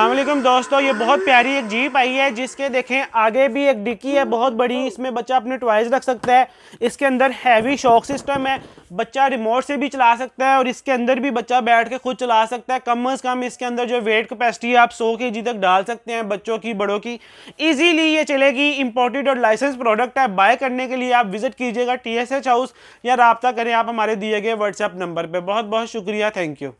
अलमेकम दोस्तों ये बहुत प्यारी एक जीप आई है जिसके देखें आगे भी एक डिक्की है बहुत बड़ी इसमें बच्चा अपने टॉयज रख सकता है इसके अंदर हैवी शॉक सिस्टम है बच्चा रिमोट से भी चला सकता है और इसके अंदर भी बच्चा बैठ के खुद चला सकता है कम अज़ कम इसके अंदर जो वेट कैपेसिटी है आप सौ के जी तक डाल सकते हैं बच्चों की बड़ों की ईजीली ये चलेगी इंपोर्टेड और लाइसेंस प्रोडक्ट है बाय करने के लिए आप विजिट कीजिएगा टी हाउस या रबता करें आप हमारे दिए गए व्हाट्सएप नंबर पर बहुत बहुत शुक्रिया थैंक यू